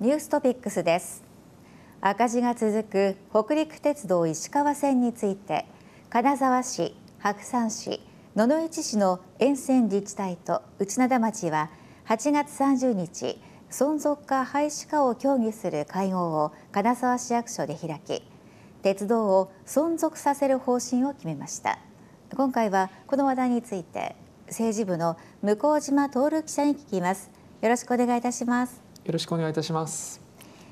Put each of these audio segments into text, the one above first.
ニューストピックスです赤字が続く北陸鉄道石川線について金沢市、白山市、野々市市の沿線自治体と内灘町は8月30日存続か廃止かを協議する会合を金沢市役所で開き鉄道を存続させる方針を決めました今回はこの話題について政治部の向島徹記者に聞きますよろしくお願いいたしますよろしくお願いいたします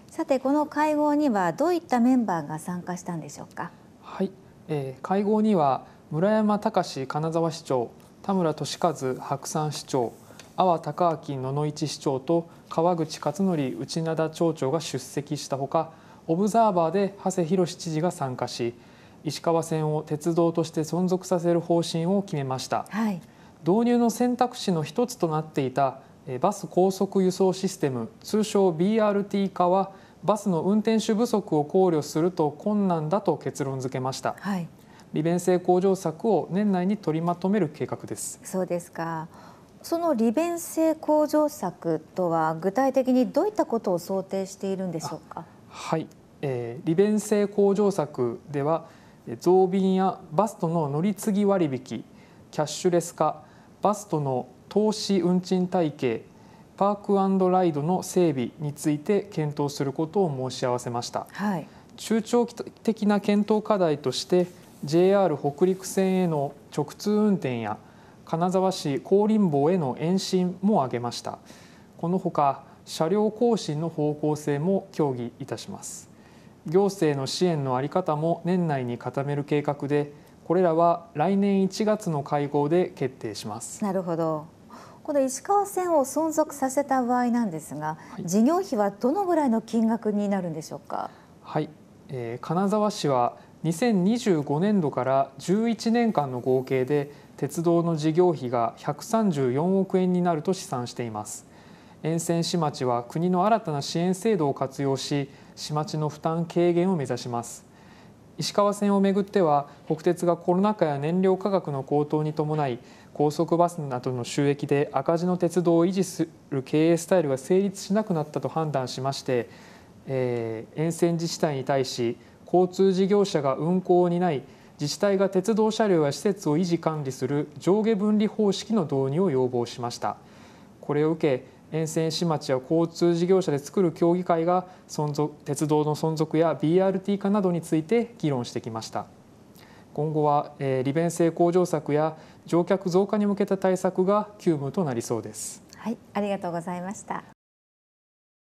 さてこの会合にはどういったメンバーが参加したんでしょうかはい、えー、会合には村山隆金沢市長田村俊和白山市長阿波高明野々市市長と川口勝則内灘町長が出席したほかオブザーバーで長谷博知事が参加し石川線を鉄道として存続させる方針を決めました、はい、導入の選択肢の一つとなっていたバス高速輸送システム通称 BRT 化はバスの運転手不足を考慮すると困難だと結論付けました、はい、利便性向上策を年内に取りまとめる計画ですそうですかその利便性向上策とは具体的にどういったことを想定しているんでしょうかはい、えー、利便性向上策では増便やバスとの乗り継ぎ割引キャッシュレス化バスとの投資運賃体系パークライドの整備について検討することを申し合わせました、はい、中長期的な検討課題として JR 北陸線への直通運転や金沢市高林坊への延伸も挙げましたこのほか車両更新の方向性も協議いたします行政の支援の在り方も年内に固める計画でこれらは来年1月の会合で決定しますなるほどこの石川線を存続させた場合なんですが、はい、事業費はどのぐらいの金額になるんでしょうか。はい、えー、金沢市は2025年度から11年間の合計で鉄道の事業費が134億円になると試算しています。沿線市町は国の新たな支援制度を活用し市町の負担軽減を目指します石川線をめぐっては国鉄がコロナ禍や燃料価格の高騰に伴い高速バスなどの収益で赤字の鉄道を維持する経営スタイルが成立しなくなったと判断しまして、えー、沿線自治体に対し交通事業者が運行を担い自治体が鉄道車両や施設を維持管理する上下分離方式の導入を要望しましたこれを受け沿線市町や交通事業者で作る協議会が存続鉄道の存続や BRT 化などについて議論してきました今後は、えー、利便性向上策や乗客増加に向けた対策が急務となりそうですはい、ありがとうございました